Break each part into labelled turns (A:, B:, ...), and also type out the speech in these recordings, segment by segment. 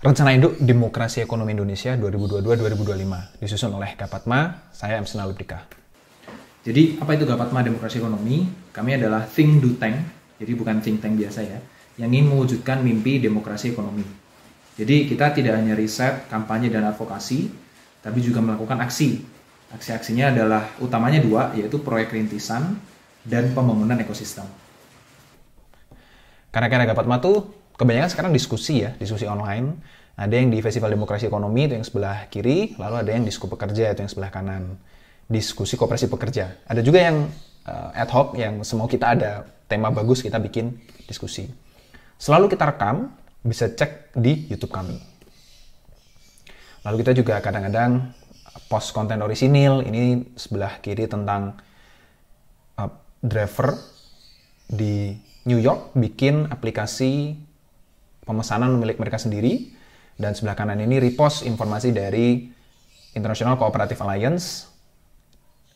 A: Rencana Induk Demokrasi Ekonomi Indonesia 2022-2025 disusun oleh Gapatma, saya M. Sinalubdika. Jadi apa itu Gapatma Demokrasi Ekonomi? Kami adalah think do tank, jadi bukan think tank biasa ya, yang ingin mewujudkan mimpi demokrasi ekonomi. Jadi kita tidak hanya riset, kampanye, dan advokasi, tapi juga melakukan aksi. Aksi-aksinya adalah utamanya dua, yaitu proyek rintisan dan pembangunan ekosistem. Karena kira Gapatma tuh kebanyakan sekarang diskusi ya, diskusi online. Ada yang di Festival Demokrasi Ekonomi itu yang sebelah kiri, lalu ada yang diskusi pekerja itu yang sebelah kanan. Diskusi kooperasi pekerja. Ada juga yang uh, ad hoc yang semau kita ada tema bagus kita bikin diskusi. Selalu kita rekam, bisa cek di YouTube kami. Lalu kita juga kadang-kadang post konten orisinil, ini sebelah kiri tentang uh, driver di New York bikin aplikasi pemesanan milik mereka sendiri. Dan sebelah kanan ini repost informasi dari International Cooperative Alliance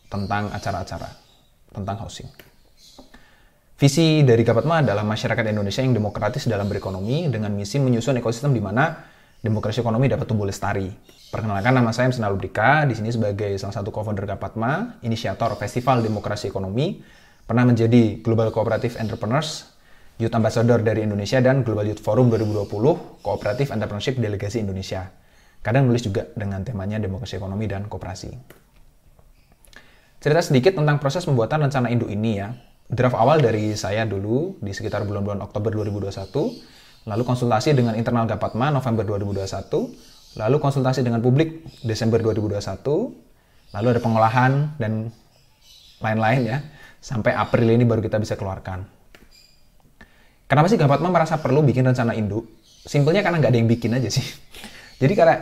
A: tentang acara-acara, tentang housing. Visi dari Gapatma adalah masyarakat Indonesia yang demokratis dalam berekonomi dengan misi menyusun ekosistem di mana demokrasi ekonomi dapat tumbuh lestari. Perkenalkan nama saya Msenal Brika, di sini sebagai salah satu co-founder Gapatma, inisiator Festival Demokrasi Ekonomi, pernah menjadi Global Cooperative Entrepreneurs Youth Ambassador dari Indonesia dan Global Youth Forum 2020 Kooperatif Entrepreneurship Delegasi Indonesia. Kadang nulis juga dengan temanya demokrasi ekonomi dan kooperasi. Cerita sedikit tentang proses pembuatan rencana induk ini ya. Draft awal dari saya dulu di sekitar bulan-bulan Oktober 2021, lalu konsultasi dengan internal Gapatma November 2021, lalu konsultasi dengan publik Desember 2021, lalu ada pengolahan dan lain-lain ya. Sampai April ini baru kita bisa keluarkan. Kenapa sih Gapatma merasa perlu bikin rencana induk? Simpelnya karena nggak ada yang bikin aja sih. Jadi karena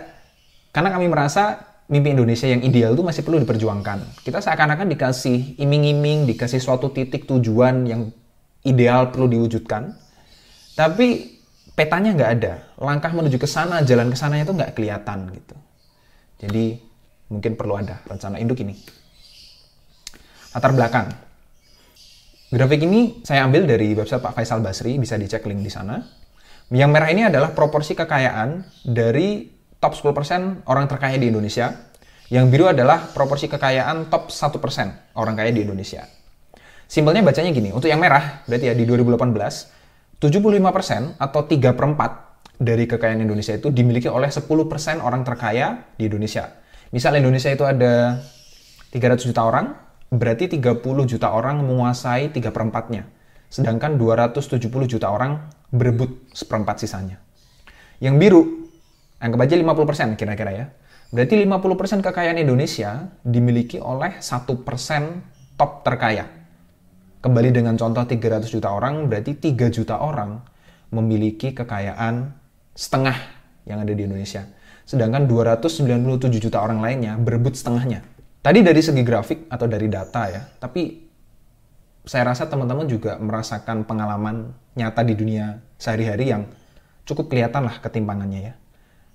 A: karena kami merasa mimpi Indonesia yang ideal itu masih perlu diperjuangkan. Kita seakan-akan dikasih iming-iming, dikasih suatu titik tujuan yang ideal perlu diwujudkan. Tapi petanya nggak ada. Langkah menuju ke sana, jalan ke sana itu nggak kelihatan gitu. Jadi mungkin perlu ada rencana induk ini. Latar belakang, Grafik ini saya ambil dari website Pak Faisal Basri, bisa dicek link di sana. Yang merah ini adalah proporsi kekayaan dari top 10% orang terkaya di Indonesia. Yang biru adalah proporsi kekayaan top 1% orang kaya di Indonesia. Simpelnya bacanya gini, untuk yang merah, berarti ya di 2018, 75% atau 3 per 4 dari kekayaan Indonesia itu dimiliki oleh 10% orang terkaya di Indonesia. Misalnya Indonesia itu ada 300 juta orang, berarti 30 juta orang menguasai 3 perempatnya. Sedangkan 270 juta orang berebut seperempat sisanya. Yang biru, anggap aja 50% kira-kira ya. Berarti 50% kekayaan Indonesia dimiliki oleh 1% top terkaya. Kembali dengan contoh 300 juta orang, berarti 3 juta orang memiliki kekayaan setengah yang ada di Indonesia. Sedangkan 297 juta orang lainnya berebut setengahnya Tadi dari segi grafik atau dari data ya, tapi saya rasa teman-teman juga merasakan pengalaman nyata di dunia sehari-hari yang cukup kelihatan lah ketimpangannya ya.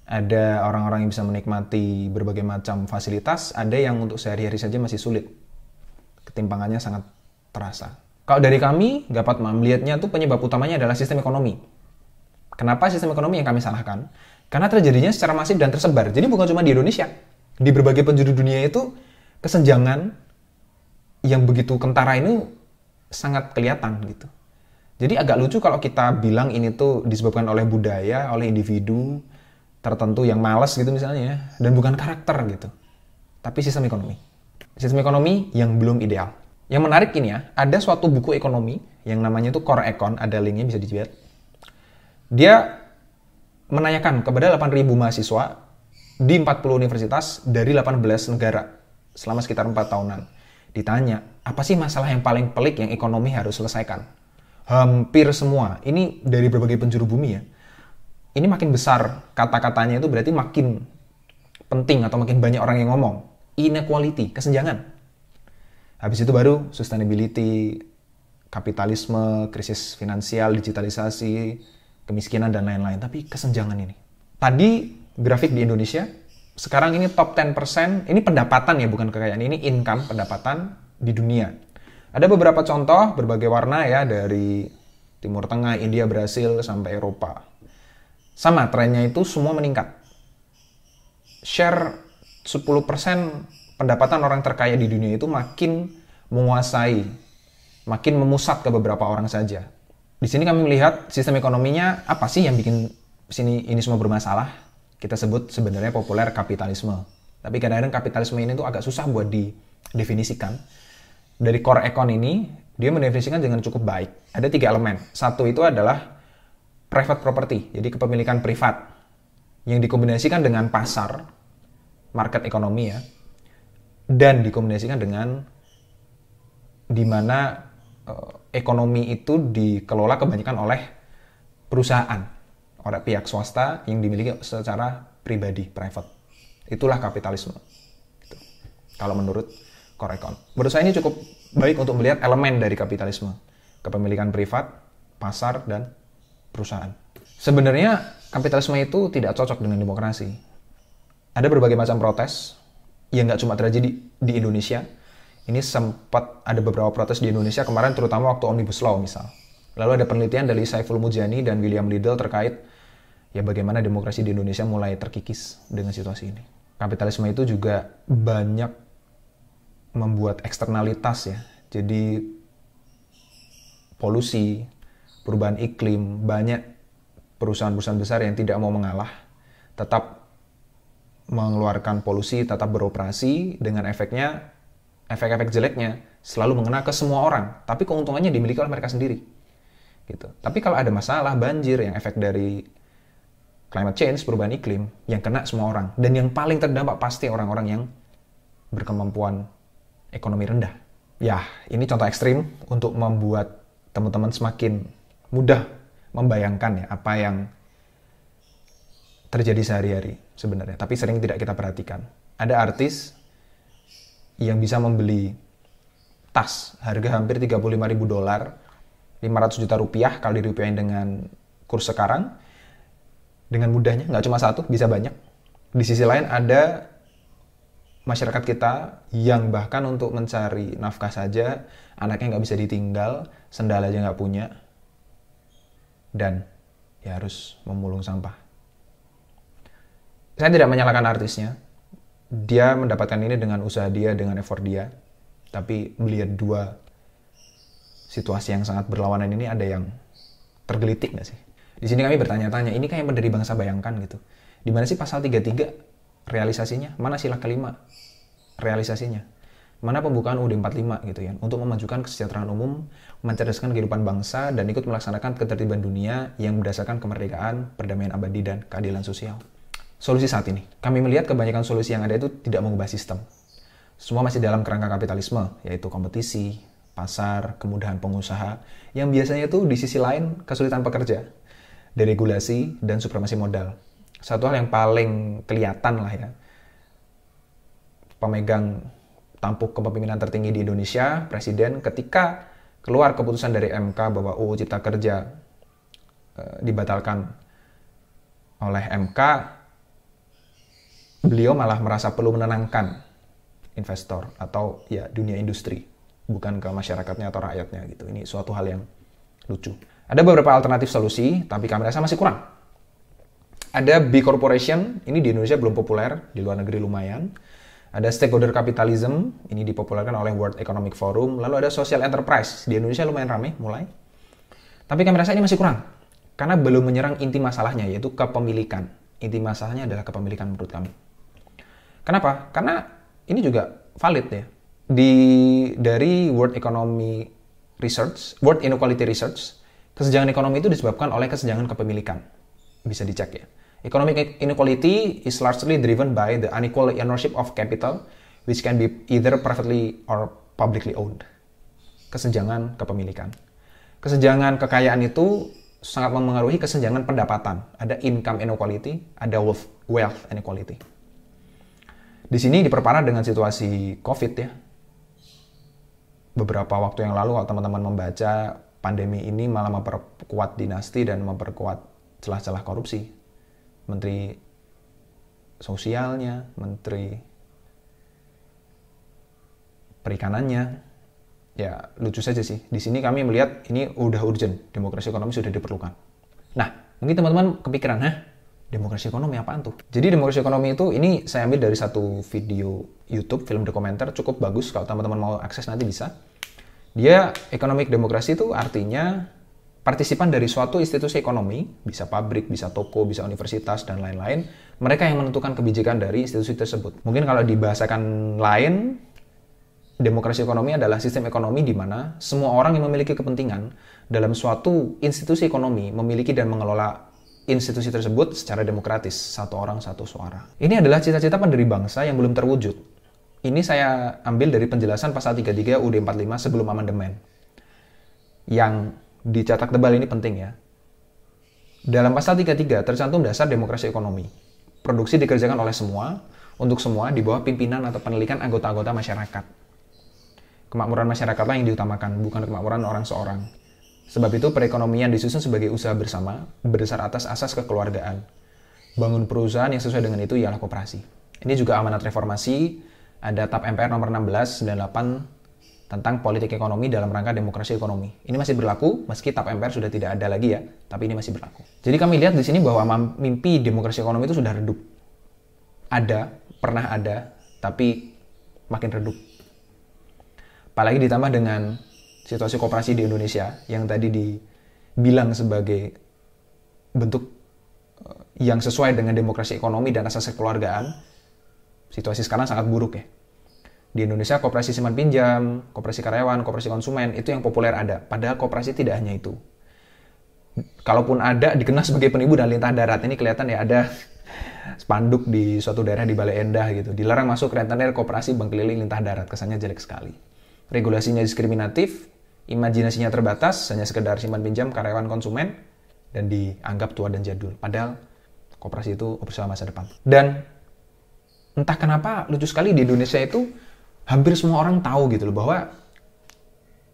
A: Ada orang-orang yang bisa menikmati berbagai macam fasilitas, ada yang untuk sehari-hari saja masih sulit. Ketimpangannya sangat terasa. Kalau dari kami, dapat melihatnya tuh penyebab utamanya adalah sistem ekonomi. Kenapa sistem ekonomi yang kami salahkan? Karena terjadinya secara masif dan tersebar. Jadi bukan cuma di Indonesia. Di berbagai penjuru dunia itu kesenjangan yang begitu kentara ini sangat kelihatan gitu. Jadi agak lucu kalau kita bilang ini tuh disebabkan oleh budaya, oleh individu tertentu yang males gitu misalnya, ya, dan bukan karakter gitu. Tapi sistem ekonomi. Sistem ekonomi yang belum ideal. Yang menarik ini ya, ada suatu buku ekonomi yang namanya itu Core Econ, ada linknya bisa dilihat. Dia menanyakan kepada 8.000 mahasiswa di 40 universitas dari 18 negara selama sekitar empat tahunan. Ditanya, apa sih masalah yang paling pelik yang ekonomi harus selesaikan? Hampir semua. Ini dari berbagai penjuru bumi ya. Ini makin besar kata-katanya itu berarti makin penting atau makin banyak orang yang ngomong. Inequality, kesenjangan. Habis itu baru sustainability, kapitalisme, krisis finansial, digitalisasi, kemiskinan, dan lain-lain. Tapi kesenjangan ini. Tadi grafik di Indonesia sekarang ini top 10%, ini pendapatan ya bukan kekayaan, ini income pendapatan di dunia. Ada beberapa contoh berbagai warna ya dari Timur Tengah, India, Brasil sampai Eropa. Sama trennya itu semua meningkat. Share 10% pendapatan orang terkaya di dunia itu makin menguasai, makin memusat ke beberapa orang saja. Di sini kami melihat sistem ekonominya apa sih yang bikin sini ini semua bermasalah kita sebut sebenarnya populer kapitalisme. Tapi kadang-kadang kapitalisme ini tuh agak susah buat didefinisikan. Dari core econ ini, dia mendefinisikan dengan cukup baik. Ada tiga elemen. Satu itu adalah private property, jadi kepemilikan privat. Yang dikombinasikan dengan pasar, market ekonomi ya, dan dikombinasikan dengan di mana eh, ekonomi itu dikelola kebanyakan oleh perusahaan oleh pihak swasta yang dimiliki secara pribadi, private. Itulah kapitalisme. Gitu. Kalau menurut Korekon. Menurut saya ini cukup baik untuk melihat elemen dari kapitalisme. Kepemilikan privat, pasar, dan perusahaan. Sebenarnya kapitalisme itu tidak cocok dengan demokrasi. Ada berbagai macam protes yang nggak cuma terjadi di Indonesia. Ini sempat ada beberapa protes di Indonesia kemarin terutama waktu Omnibus Law misal. Lalu ada penelitian dari Saiful Mujani dan William Liddell terkait ya bagaimana demokrasi di Indonesia mulai terkikis dengan situasi ini. Kapitalisme itu juga banyak membuat eksternalitas ya. Jadi polusi, perubahan iklim, banyak perusahaan-perusahaan besar yang tidak mau mengalah, tetap mengeluarkan polusi, tetap beroperasi dengan efeknya efek-efek jeleknya selalu mengena ke semua orang, tapi keuntungannya dimiliki oleh mereka sendiri. Gitu. Tapi kalau ada masalah banjir yang efek dari climate change, perubahan iklim, yang kena semua orang. Dan yang paling terdampak pasti orang-orang yang berkemampuan ekonomi rendah. Ya, ini contoh ekstrim untuk membuat teman-teman semakin mudah membayangkan ya apa yang terjadi sehari-hari sebenarnya. Tapi sering tidak kita perhatikan. Ada artis yang bisa membeli tas harga hampir 35 ribu dolar, 500 juta rupiah kalau dirupiahin dengan kurs sekarang, dengan mudahnya nggak cuma satu bisa banyak di sisi lain ada masyarakat kita yang bahkan untuk mencari nafkah saja anaknya nggak bisa ditinggal sendal aja nggak punya dan ya harus memulung sampah saya tidak menyalahkan artisnya dia mendapatkan ini dengan usaha dia dengan effort dia tapi melihat dua situasi yang sangat berlawanan ini ada yang tergelitik nggak sih di sini kami bertanya-tanya, ini kan yang dari bangsa bayangkan gitu. Di mana sih pasal 33 realisasinya? Mana sila kelima realisasinya? Mana pembukaan UUD 45 gitu ya, untuk memajukan kesejahteraan umum, mencerdaskan kehidupan bangsa, dan ikut melaksanakan ketertiban dunia yang berdasarkan kemerdekaan, perdamaian abadi, dan keadilan sosial. Solusi saat ini, kami melihat kebanyakan solusi yang ada itu tidak mengubah sistem. Semua masih dalam kerangka kapitalisme, yaitu kompetisi, pasar, kemudahan pengusaha, yang biasanya itu di sisi lain kesulitan pekerja, deregulasi, dan supremasi modal. Satu hal yang paling kelihatan lah ya. Pemegang tampuk kepemimpinan tertinggi di Indonesia, Presiden, ketika keluar keputusan dari MK bahwa UU Cipta Kerja e, dibatalkan oleh MK, beliau malah merasa perlu menenangkan investor atau ya dunia industri bukan ke masyarakatnya atau rakyatnya gitu. Ini suatu hal yang lucu. Ada beberapa alternatif solusi, tapi kami rasa masih kurang. Ada B Corporation, ini di Indonesia belum populer, di luar negeri lumayan. Ada stakeholder capitalism, ini dipopulerkan oleh World Economic Forum. Lalu ada social enterprise, di Indonesia lumayan ramai mulai. Tapi kami rasa ini masih kurang, karena belum menyerang inti masalahnya, yaitu kepemilikan. Inti masalahnya adalah kepemilikan menurut kami. Kenapa? Karena ini juga valid ya. Di dari World Economy Research, World Inequality Research, Kesenjangan ekonomi itu disebabkan oleh kesenjangan kepemilikan. Bisa dicek ya. Economic inequality is largely driven by the unequal ownership of capital, which can be either privately or publicly owned. Kesenjangan kepemilikan. Kesenjangan kekayaan itu sangat memengaruhi kesenjangan pendapatan. Ada income inequality, ada wealth, wealth inequality. Di sini diperparah dengan situasi COVID ya. Beberapa waktu yang lalu kalau teman-teman membaca pandemi ini malah memperkuat dinasti dan memperkuat celah-celah korupsi. Menteri sosialnya, menteri perikanannya. Ya, lucu saja sih. Di sini kami melihat ini udah urgent, demokrasi ekonomi sudah diperlukan. Nah, mungkin teman-teman kepikiran, "Hah, demokrasi ekonomi apaan tuh?" Jadi demokrasi ekonomi itu ini saya ambil dari satu video YouTube film dokumenter cukup bagus kalau teman-teman mau akses nanti bisa dia economic demokrasi itu artinya partisipan dari suatu institusi ekonomi, bisa pabrik, bisa toko, bisa universitas, dan lain-lain, mereka yang menentukan kebijakan dari institusi tersebut. Mungkin kalau dibahasakan lain, demokrasi ekonomi adalah sistem ekonomi di mana semua orang yang memiliki kepentingan dalam suatu institusi ekonomi memiliki dan mengelola institusi tersebut secara demokratis, satu orang satu suara. Ini adalah cita-cita pendiri bangsa yang belum terwujud, ini saya ambil dari penjelasan pasal 33 UUD 45 sebelum amandemen. Yang dicetak tebal ini penting ya. Dalam pasal 33 tercantum dasar demokrasi ekonomi. Produksi dikerjakan oleh semua, untuk semua di bawah pimpinan atau penelitian anggota-anggota masyarakat. Kemakmuran masyarakatlah yang diutamakan, bukan kemakmuran orang seorang. Sebab itu perekonomian disusun sebagai usaha bersama berdasar atas asas kekeluargaan. Bangun perusahaan yang sesuai dengan itu ialah koperasi. Ini juga amanat reformasi ada TAP MPR nomor 16 98 tentang politik ekonomi dalam rangka demokrasi ekonomi. Ini masih berlaku meski TAP MPR sudah tidak ada lagi ya, tapi ini masih berlaku. Jadi kami lihat di sini bahwa mimpi demokrasi ekonomi itu sudah redup. Ada, pernah ada, tapi makin redup. Apalagi ditambah dengan situasi koperasi di Indonesia yang tadi dibilang sebagai bentuk eh, yang sesuai dengan demokrasi ekonomi dan asas kekeluargaan situasi sekarang sangat buruk ya. Di Indonesia koperasi simpan pinjam, koperasi karyawan, koperasi konsumen itu yang populer ada. Padahal koperasi tidak hanya itu. Kalaupun ada dikenal sebagai penipu dan lintah darat ini kelihatan ya ada spanduk di suatu daerah di Balai Endah gitu. Dilarang masuk rentenir koperasi bank keliling lintah darat. Kesannya jelek sekali. Regulasinya diskriminatif, imajinasinya terbatas, hanya sekedar simpan pinjam karyawan konsumen, dan dianggap tua dan jadul. Padahal koperasi itu bersama masa depan. Dan entah kenapa lucu sekali di Indonesia itu hampir semua orang tahu gitu loh bahwa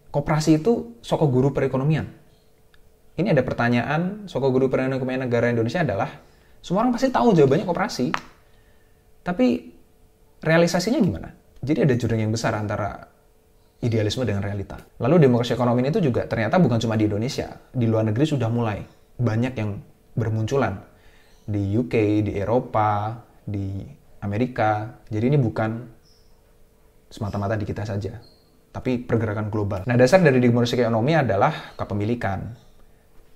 A: koperasi itu soko guru perekonomian. Ini ada pertanyaan soko guru perekonomian negara Indonesia adalah semua orang pasti tahu jawabannya koperasi. Tapi realisasinya gimana? Jadi ada jurang yang besar antara idealisme dengan realita. Lalu demokrasi ekonomi itu juga ternyata bukan cuma di Indonesia. Di luar negeri sudah mulai banyak yang bermunculan. Di UK, di Eropa, di Amerika. Jadi ini bukan semata-mata di kita saja, tapi pergerakan global. Nah, dasar dari demokrasi ekonomi adalah kepemilikan.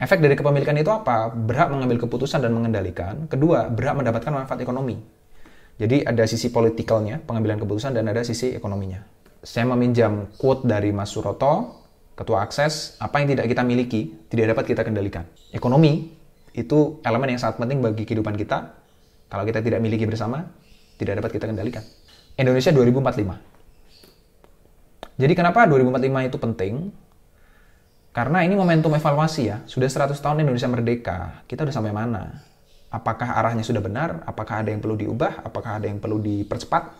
A: Efek dari kepemilikan itu apa? Berhak mengambil keputusan dan mengendalikan. Kedua, berhak mendapatkan manfaat ekonomi. Jadi ada sisi politikalnya, pengambilan keputusan, dan ada sisi ekonominya. Saya meminjam quote dari Mas Suroto, Ketua Akses, apa yang tidak kita miliki, tidak dapat kita kendalikan. Ekonomi itu elemen yang sangat penting bagi kehidupan kita. Kalau kita tidak miliki bersama, tidak dapat kita kendalikan. Indonesia 2045. Jadi kenapa 2045 itu penting? Karena ini momentum evaluasi ya. Sudah 100 tahun Indonesia merdeka, kita udah sampai mana? Apakah arahnya sudah benar? Apakah ada yang perlu diubah? Apakah ada yang perlu dipercepat?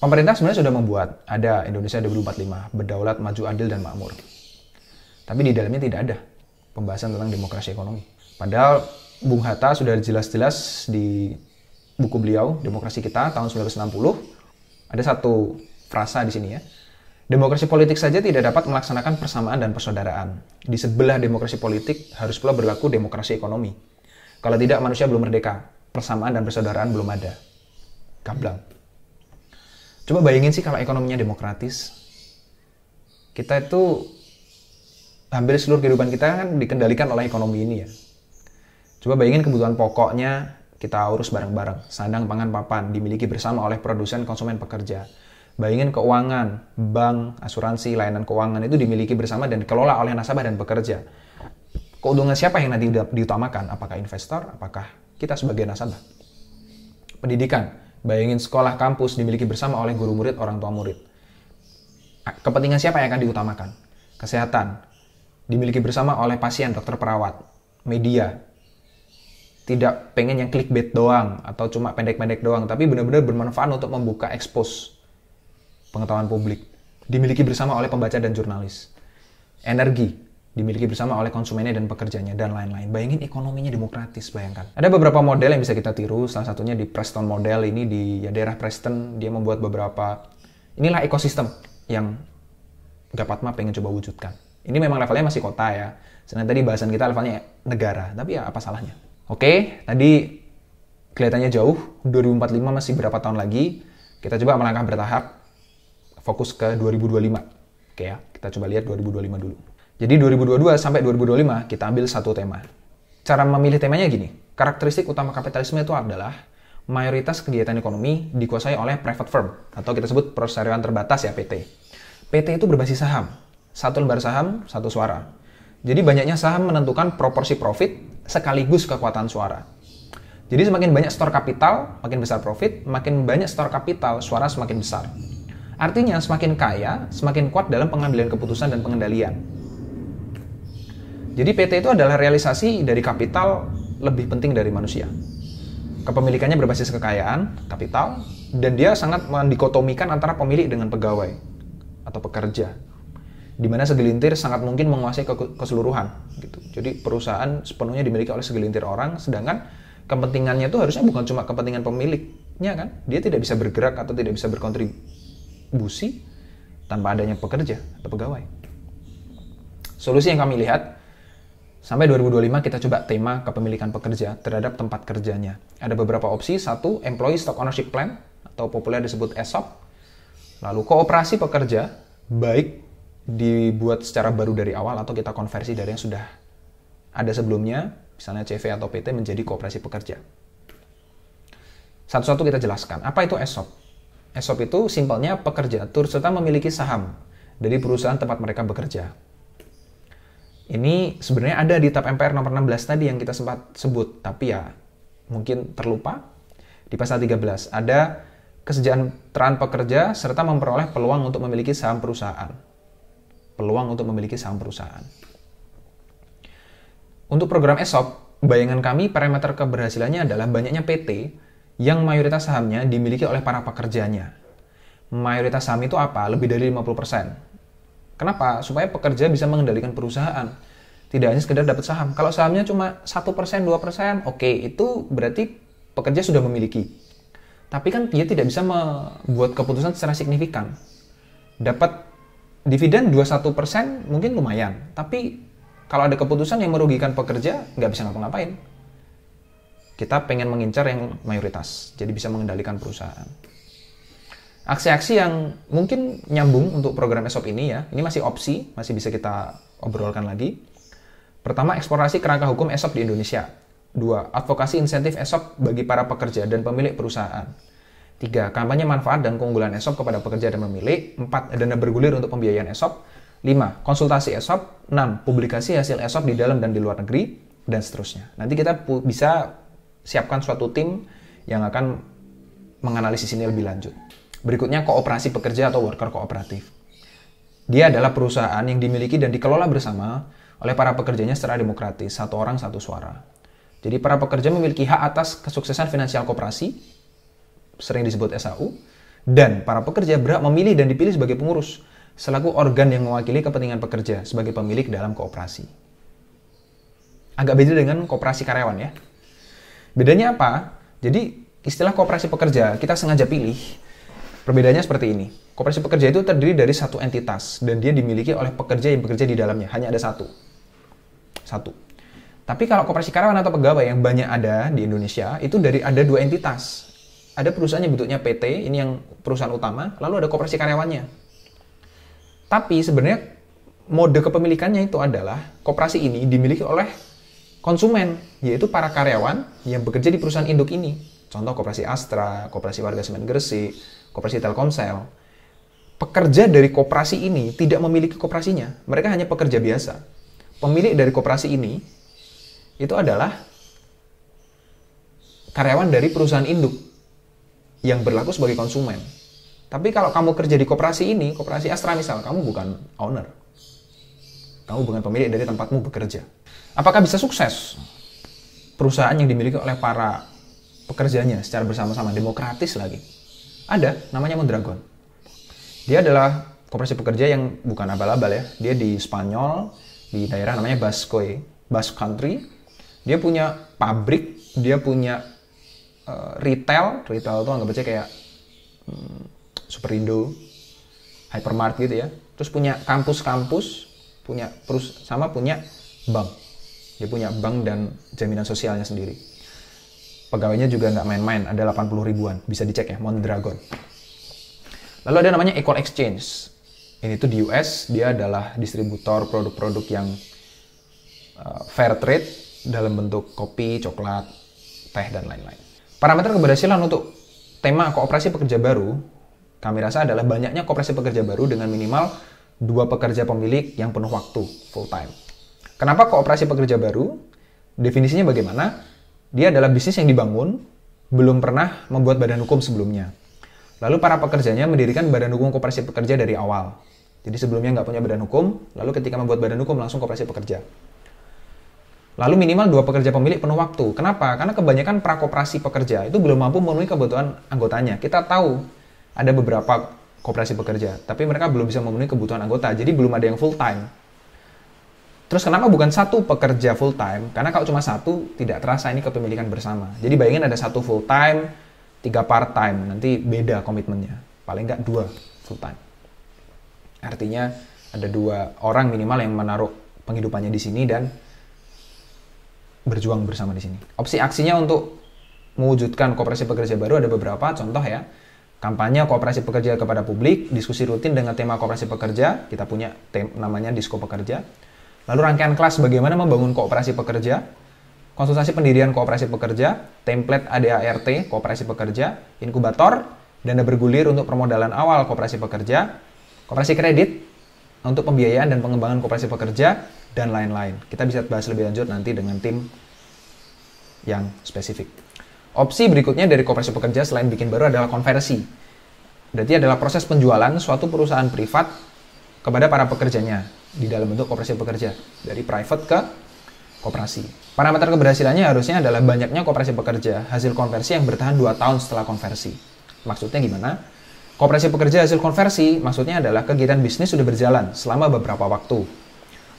A: Pemerintah sebenarnya sudah membuat ada Indonesia 2045, berdaulat, maju, adil, dan makmur. Tapi di dalamnya tidak ada pembahasan tentang demokrasi ekonomi. Padahal Bung Hatta sudah jelas-jelas di buku beliau, Demokrasi Kita, tahun 1960, ada satu frasa di sini ya. Demokrasi politik saja tidak dapat melaksanakan persamaan dan persaudaraan. Di sebelah demokrasi politik harus pula berlaku demokrasi ekonomi. Kalau tidak, manusia belum merdeka. Persamaan dan persaudaraan belum ada. Gamblang. Coba bayangin sih kalau ekonominya demokratis. Kita itu hampir seluruh kehidupan kita kan dikendalikan oleh ekonomi ini ya. Coba bayangin kebutuhan pokoknya kita urus bareng-bareng. Sandang pangan papan dimiliki bersama oleh produsen konsumen pekerja. Bayangin keuangan, bank, asuransi, layanan keuangan itu dimiliki bersama dan dikelola oleh nasabah dan pekerja. Keuntungan siapa yang nanti diutamakan? Apakah investor? Apakah kita sebagai nasabah? Pendidikan. Bayangin sekolah kampus dimiliki bersama oleh guru murid, orang tua murid. Kepentingan siapa yang akan diutamakan? Kesehatan. Dimiliki bersama oleh pasien, dokter, perawat. Media tidak pengen yang clickbait doang atau cuma pendek-pendek doang, tapi benar-benar bermanfaat untuk membuka expose pengetahuan publik. Dimiliki bersama oleh pembaca dan jurnalis. Energi dimiliki bersama oleh konsumennya dan pekerjanya dan lain-lain. Bayangin ekonominya demokratis, bayangkan. Ada beberapa model yang bisa kita tiru, salah satunya di Preston model ini di ya, daerah Preston, dia membuat beberapa inilah ekosistem yang Gapatma pengen coba wujudkan. Ini memang levelnya masih kota ya. Sebenarnya tadi bahasan kita levelnya negara, tapi ya apa salahnya? Oke, tadi kelihatannya jauh, 2045 masih berapa tahun lagi. Kita coba melangkah bertahap, fokus ke 2025. Oke ya, kita coba lihat 2025 dulu. Jadi 2022 sampai 2025 kita ambil satu tema. Cara memilih temanya gini, karakteristik utama kapitalisme itu adalah mayoritas kegiatan ekonomi dikuasai oleh private firm atau kita sebut perusahaan terbatas ya PT. PT itu berbasis saham, satu lembar saham, satu suara. Jadi banyaknya saham menentukan proporsi profit sekaligus kekuatan suara. Jadi semakin banyak store kapital, makin besar profit, makin banyak store kapital, suara semakin besar. Artinya semakin kaya, semakin kuat dalam pengambilan keputusan dan pengendalian. Jadi PT itu adalah realisasi dari kapital lebih penting dari manusia. Kepemilikannya berbasis kekayaan, kapital, dan dia sangat mendikotomikan antara pemilik dengan pegawai atau pekerja di mana segelintir sangat mungkin menguasai ke keseluruhan gitu. Jadi perusahaan sepenuhnya dimiliki oleh segelintir orang sedangkan kepentingannya itu harusnya bukan cuma kepentingan pemiliknya kan. Dia tidak bisa bergerak atau tidak bisa berkontribusi tanpa adanya pekerja atau pegawai. Solusi yang kami lihat sampai 2025 kita coba tema kepemilikan pekerja terhadap tempat kerjanya. Ada beberapa opsi, satu employee stock ownership plan atau populer disebut ESOP. Lalu kooperasi pekerja baik dibuat secara baru dari awal atau kita konversi dari yang sudah ada sebelumnya, misalnya CV atau PT menjadi kooperasi pekerja. Satu-satu kita jelaskan, apa itu ESOP? ESOP itu simpelnya pekerja tur serta memiliki saham dari perusahaan tempat mereka bekerja. Ini sebenarnya ada di tab MPR nomor 16 tadi yang kita sempat sebut, tapi ya mungkin terlupa. Di pasal 13 ada kesejahteraan pekerja serta memperoleh peluang untuk memiliki saham perusahaan peluang untuk memiliki saham perusahaan. Untuk program ESOP, bayangan kami parameter keberhasilannya adalah banyaknya PT yang mayoritas sahamnya dimiliki oleh para pekerjanya. Mayoritas saham itu apa? Lebih dari 50%. Kenapa? Supaya pekerja bisa mengendalikan perusahaan. Tidak hanya sekedar dapat saham. Kalau sahamnya cuma 1%, 2%, oke, okay, itu berarti pekerja sudah memiliki. Tapi kan dia tidak bisa membuat keputusan secara signifikan. Dapat dividen 21% mungkin lumayan, tapi kalau ada keputusan yang merugikan pekerja, nggak bisa ngapa-ngapain. Kita pengen mengincar yang mayoritas, jadi bisa mengendalikan perusahaan. Aksi-aksi yang mungkin nyambung untuk program ESOP ini ya, ini masih opsi, masih bisa kita obrolkan lagi. Pertama, eksplorasi kerangka hukum ESOP di Indonesia. Dua, advokasi insentif ESOP bagi para pekerja dan pemilik perusahaan. 3. Kampanye manfaat dan keunggulan ESOP kepada pekerja dan pemilik. 4. Dana bergulir untuk pembiayaan ESOP. 5. Konsultasi ESOP. 6. Publikasi hasil ESOP di dalam dan di luar negeri. Dan seterusnya. Nanti kita bisa siapkan suatu tim yang akan menganalisis ini lebih lanjut. Berikutnya kooperasi pekerja atau worker kooperatif. Dia adalah perusahaan yang dimiliki dan dikelola bersama oleh para pekerjanya secara demokratis, satu orang satu suara. Jadi para pekerja memiliki hak atas kesuksesan finansial kooperasi sering disebut SAU, dan para pekerja berhak memilih dan dipilih sebagai pengurus, selaku organ yang mewakili kepentingan pekerja sebagai pemilik dalam kooperasi. Agak beda dengan kooperasi karyawan ya. Bedanya apa? Jadi istilah kooperasi pekerja kita sengaja pilih. Perbedaannya seperti ini. Kooperasi pekerja itu terdiri dari satu entitas dan dia dimiliki oleh pekerja yang bekerja di dalamnya. Hanya ada satu. Satu. Tapi kalau kooperasi karyawan atau pegawai yang banyak ada di Indonesia itu dari ada dua entitas ada perusahaan yang bentuknya PT, ini yang perusahaan utama, lalu ada koperasi karyawannya. Tapi sebenarnya mode kepemilikannya itu adalah koperasi ini dimiliki oleh konsumen, yaitu para karyawan yang bekerja di perusahaan induk ini. Contoh koperasi Astra, koperasi Warga Semen Gresik, koperasi Telkomsel. Pekerja dari koperasi ini tidak memiliki koperasinya, mereka hanya pekerja biasa. Pemilik dari koperasi ini itu adalah karyawan dari perusahaan induk yang berlaku sebagai konsumen. Tapi kalau kamu kerja di koperasi ini, koperasi Astra misal, kamu bukan owner. Kamu bukan pemilik dari tempatmu bekerja. Apakah bisa sukses perusahaan yang dimiliki oleh para pekerjanya secara bersama-sama, demokratis lagi? Ada, namanya Mondragon. Dia adalah koperasi pekerja yang bukan abal-abal ya. Dia di Spanyol, di daerah namanya Basque, Basque Country. Dia punya pabrik, dia punya uh, retail retail itu anggap aja kayak hmm, Superindo hypermart gitu ya terus punya kampus-kampus punya terus sama punya bank dia punya bank dan jaminan sosialnya sendiri pegawainya juga nggak main-main ada 80 ribuan bisa dicek ya Mondragon lalu ada namanya Equal Exchange ini tuh di US dia adalah distributor produk-produk yang uh, fair trade dalam bentuk kopi, coklat, teh dan lain-lain. Parameter keberhasilan untuk tema kooperasi pekerja baru kami rasa adalah banyaknya kooperasi pekerja baru dengan minimal dua pekerja pemilik yang penuh waktu full time. Kenapa kooperasi pekerja baru? Definisinya bagaimana? Dia adalah bisnis yang dibangun belum pernah membuat badan hukum sebelumnya. Lalu para pekerjanya mendirikan badan hukum kooperasi pekerja dari awal. Jadi sebelumnya nggak punya badan hukum, lalu ketika membuat badan hukum langsung kooperasi pekerja. Lalu minimal dua pekerja pemilik penuh waktu. Kenapa? Karena kebanyakan prakoperasi pekerja itu belum mampu memenuhi kebutuhan anggotanya. Kita tahu ada beberapa koperasi pekerja, tapi mereka belum bisa memenuhi kebutuhan anggota, jadi belum ada yang full time. Terus kenapa bukan satu pekerja full time? Karena kalau cuma satu, tidak terasa ini kepemilikan bersama. Jadi bayangin ada satu full time, tiga part time, nanti beda komitmennya. Paling nggak dua full time. Artinya ada dua orang minimal yang menaruh penghidupannya di sini dan berjuang bersama di sini. Opsi aksinya untuk mewujudkan kooperasi pekerja baru ada beberapa contoh ya. Kampanye kooperasi pekerja kepada publik, diskusi rutin dengan tema kooperasi pekerja, kita punya tem namanya Disko Pekerja. Lalu rangkaian kelas bagaimana membangun kooperasi pekerja, konsultasi pendirian kooperasi pekerja, template ADART kooperasi pekerja, inkubator, dana bergulir untuk permodalan awal kooperasi pekerja, kooperasi kredit untuk pembiayaan dan pengembangan kooperasi pekerja, dan lain-lain. Kita bisa bahas lebih lanjut nanti dengan tim yang spesifik. Opsi berikutnya dari koperasi pekerja selain bikin baru adalah konversi. Berarti adalah proses penjualan suatu perusahaan privat kepada para pekerjanya di dalam bentuk koperasi pekerja dari private ke koperasi. Parameter keberhasilannya harusnya adalah banyaknya koperasi pekerja hasil konversi yang bertahan 2 tahun setelah konversi. Maksudnya gimana? Koperasi pekerja hasil konversi maksudnya adalah kegiatan bisnis sudah berjalan selama beberapa waktu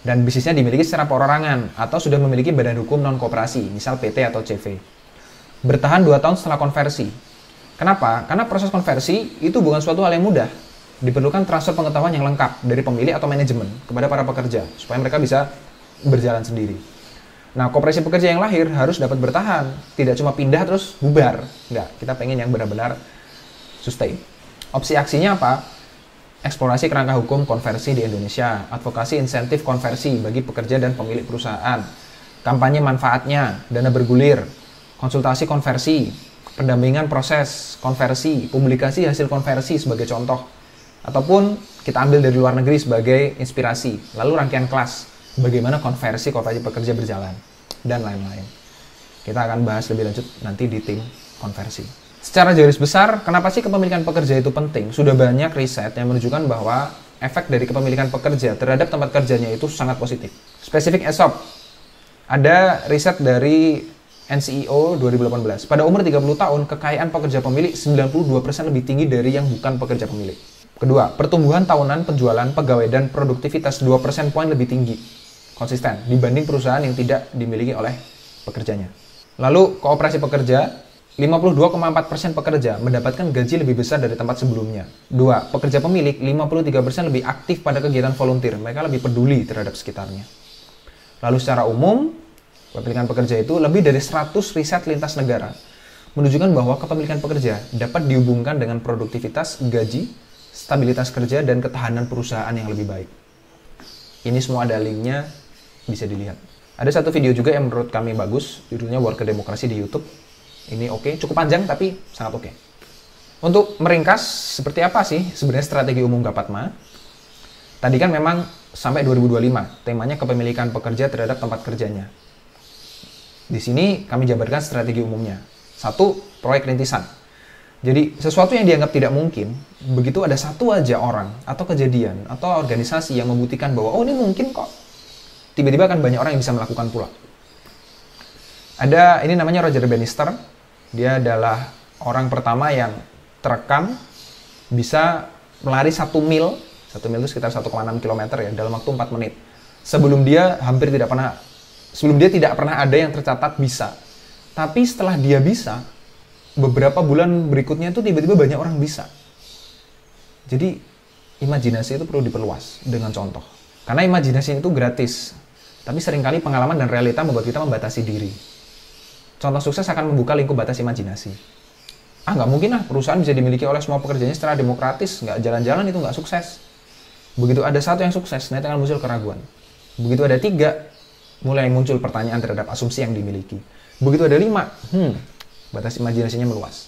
A: dan bisnisnya dimiliki secara perorangan atau sudah memiliki badan hukum non koperasi, misal PT atau CV. Bertahan 2 tahun setelah konversi. Kenapa? Karena proses konversi itu bukan suatu hal yang mudah. Diperlukan transfer pengetahuan yang lengkap dari pemilik atau manajemen kepada para pekerja supaya mereka bisa berjalan sendiri. Nah, koperasi pekerja yang lahir harus dapat bertahan, tidak cuma pindah terus bubar. Enggak, kita pengen yang benar-benar sustain. Opsi aksinya apa? eksplorasi kerangka hukum konversi di Indonesia, advokasi insentif konversi bagi pekerja dan pemilik perusahaan, kampanye manfaatnya, dana bergulir, konsultasi konversi, pendampingan proses konversi, publikasi hasil konversi sebagai contoh, ataupun kita ambil dari luar negeri sebagai inspirasi, lalu rangkaian kelas, bagaimana konversi kota pekerja berjalan, dan lain-lain. Kita akan bahas lebih lanjut nanti di tim konversi. Secara garis besar, kenapa sih kepemilikan pekerja itu penting? Sudah banyak riset yang menunjukkan bahwa efek dari kepemilikan pekerja terhadap tempat kerjanya itu sangat positif. Spesifik ESOP, ada riset dari NCEO 2018. Pada umur 30 tahun, kekayaan pekerja pemilik 92% lebih tinggi dari yang bukan pekerja pemilik. Kedua, pertumbuhan tahunan penjualan pegawai dan produktivitas 2% poin lebih tinggi konsisten dibanding perusahaan yang tidak dimiliki oleh pekerjanya. Lalu, kooperasi pekerja 52,4% pekerja mendapatkan gaji lebih besar dari tempat sebelumnya. 2. Pekerja pemilik 53% lebih aktif pada kegiatan volunteer. Mereka lebih peduli terhadap sekitarnya. Lalu secara umum, kepemilikan pekerja itu lebih dari 100 riset lintas negara. Menunjukkan bahwa kepemilikan pekerja dapat dihubungkan dengan produktivitas, gaji, stabilitas kerja, dan ketahanan perusahaan yang lebih baik. Ini semua ada linknya, bisa dilihat. Ada satu video juga yang menurut kami bagus, judulnya Worker Demokrasi di Youtube ini oke, okay. cukup panjang tapi sangat oke. Okay. Untuk meringkas, seperti apa sih sebenarnya strategi umum Gapatma? Tadi kan memang sampai 2025, temanya kepemilikan pekerja terhadap tempat kerjanya. Di sini kami jabarkan strategi umumnya. Satu, proyek rintisan. Jadi sesuatu yang dianggap tidak mungkin, begitu ada satu aja orang atau kejadian atau organisasi yang membuktikan bahwa oh ini mungkin kok, tiba-tiba akan banyak orang yang bisa melakukan pula. Ada ini namanya Roger Bannister, dia adalah orang pertama yang terekam bisa melari satu mil, satu mil itu sekitar 1,6 km ya, dalam waktu 4 menit. Sebelum dia hampir tidak pernah, sebelum dia tidak pernah ada yang tercatat bisa. Tapi setelah dia bisa, beberapa bulan berikutnya itu tiba-tiba banyak orang bisa. Jadi imajinasi itu perlu diperluas dengan contoh. Karena imajinasi itu gratis, tapi seringkali pengalaman dan realita membuat kita membatasi diri. Contoh sukses akan membuka lingkup batas imajinasi. Ah nggak mungkin lah perusahaan bisa dimiliki oleh semua pekerjanya secara demokratis, nggak jalan-jalan itu nggak sukses. Begitu ada satu yang sukses, nanti akan muncul keraguan. Begitu ada tiga, mulai muncul pertanyaan terhadap asumsi yang dimiliki. Begitu ada lima, hmm, batas imajinasinya meluas.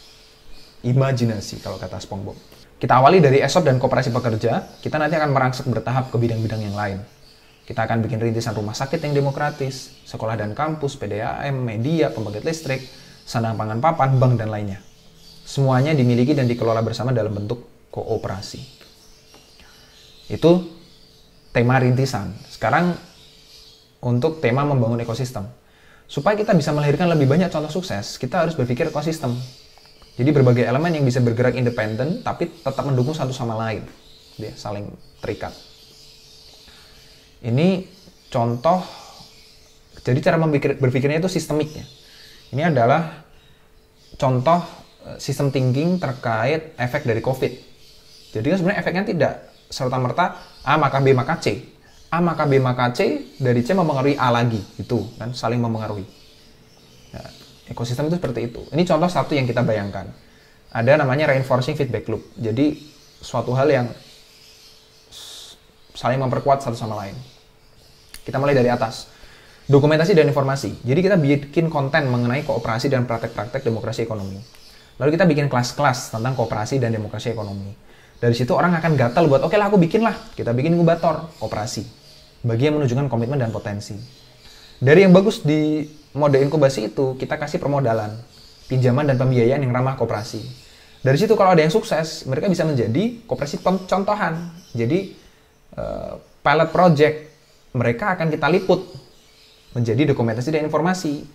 A: Imajinasi kalau kata SpongeBob. Kita awali dari esop dan kooperasi pekerja, kita nanti akan merangsek bertahap ke bidang-bidang yang lain. Kita akan bikin rintisan rumah sakit yang demokratis, sekolah dan kampus, PDAM, media, pembangkit listrik, sandang pangan papan, bank, dan lainnya. Semuanya dimiliki dan dikelola bersama dalam bentuk kooperasi. Itu tema rintisan. Sekarang untuk tema membangun ekosistem. Supaya kita bisa melahirkan lebih banyak contoh sukses, kita harus berpikir ekosistem. Jadi berbagai elemen yang bisa bergerak independen tapi tetap mendukung satu sama lain. Dia saling terikat. Ini contoh, jadi cara memikir, berpikirnya itu sistemiknya. Ini adalah contoh eh, sistem thinking terkait efek dari COVID. Jadi kan sebenarnya efeknya tidak serta-merta A maka B maka C. A maka B maka C dari C mempengaruhi A lagi. Itu kan saling mempengaruhi. Nah, ekosistem itu seperti itu. Ini contoh satu yang kita bayangkan. Ada namanya reinforcing feedback loop. Jadi suatu hal yang saling memperkuat satu sama lain. Kita mulai dari atas. Dokumentasi dan informasi. Jadi kita bikin konten mengenai kooperasi dan praktek-praktek demokrasi ekonomi. Lalu kita bikin kelas-kelas tentang kooperasi dan demokrasi ekonomi. Dari situ orang akan gatal buat, oke lah aku bikin lah. Kita bikin inkubator kooperasi. Bagi yang menunjukkan komitmen dan potensi. Dari yang bagus di mode inkubasi itu, kita kasih permodalan, pinjaman dan pembiayaan yang ramah kooperasi. Dari situ kalau ada yang sukses, mereka bisa menjadi kooperasi contohan. Jadi eh, pilot project mereka akan kita liput menjadi dokumentasi dan informasi.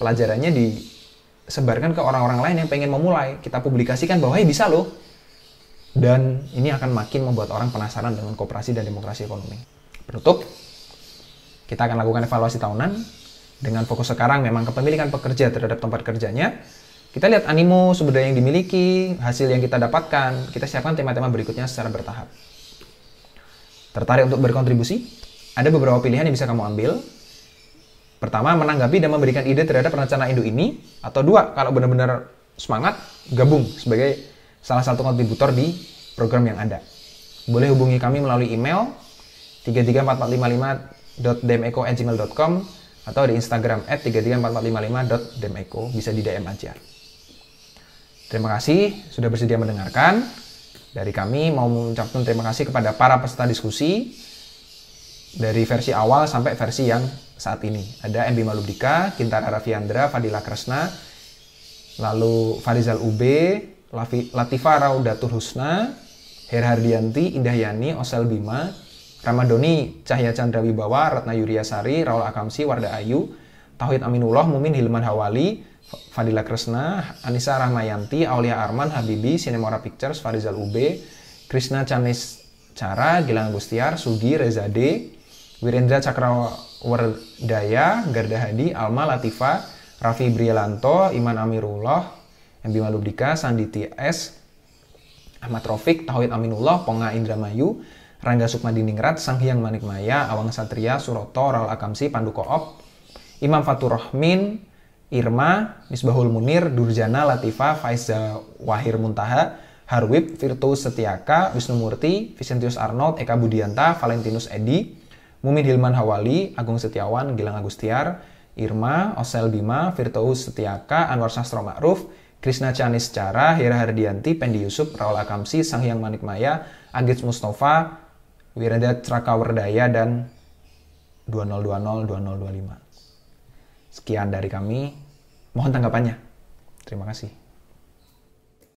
A: Pelajarannya disebarkan ke orang-orang lain yang pengen memulai. Kita publikasikan bahwa hey, bisa loh. Dan ini akan makin membuat orang penasaran dengan kooperasi dan demokrasi ekonomi. Penutup, kita akan lakukan evaluasi tahunan dengan fokus sekarang memang kepemilikan pekerja terhadap tempat kerjanya. Kita lihat animo, sumber daya yang dimiliki, hasil yang kita dapatkan. Kita siapkan tema-tema berikutnya secara bertahap. Tertarik untuk berkontribusi? ada beberapa pilihan yang bisa kamu ambil. Pertama, menanggapi dan memberikan ide terhadap rencana induk ini. Atau dua, kalau benar-benar semangat, gabung sebagai salah satu kontributor di program yang ada. Boleh hubungi kami melalui email 3344555.demeco@gmail.com atau di Instagram at 3344555.demeco bisa di DM aja. Terima kasih sudah bersedia mendengarkan. Dari kami mau mengucapkan terima kasih kepada para peserta diskusi dari versi awal sampai versi yang saat ini. Ada MB Malubdika, Kintara Raviandra, Fadila Kresna, lalu Farizal UB, Latifa Raudatur Husna, Herhardianti, Indah Yani, Osel Bima, Ramadoni, Cahya Chandra Wibawa, Ratna Yuryasari, Raul Akamsi, Warda Ayu, Tauhid Aminullah, Mumin Hilman Hawali, Fadila Kresna, Anissa Rahmayanti, Aulia Arman, Habibi, Sinemora Pictures, Farizal UB, Krishna Chanis Cara, Gilang Agustiar, Sugi, D. Wirendra Cakrawardaya, Garda Hadi, Alma Latifa, Raffi Brielanto, Iman Amirullah, MB Malubdika, Sandi TS, Ahmad Rofik, Tauhid Aminullah, Ponga Indramayu, Rangga Sukma Diningrat, Hyang Manikmaya, Awang Satria, Suroto, Ral Akamsi, Pandu Koop, Imam Fatur Rahmin, Irma, Misbahul Munir, Durjana, Latifa, Faiza Wahir Muntaha, Harwip, Virtus Setiaka, Wisnu Murti, Vicentius Arnold, Eka Budianta, Valentinus Edi, Mumin Hilman Hawali, Agung Setiawan, Gilang Agustiar, Irma, Osel Bima, Virtuus Setiaka, Anwar Sastro Ma'ruf, Krisna Chani secara, Hira Hardianti, Pendi Yusuf, Raul Akamsi, Sang Hyang Maya, Agit Mustafa, Wirada Trakawardaya, dan 2020-2025. Sekian dari kami, mohon tanggapannya. Terima kasih.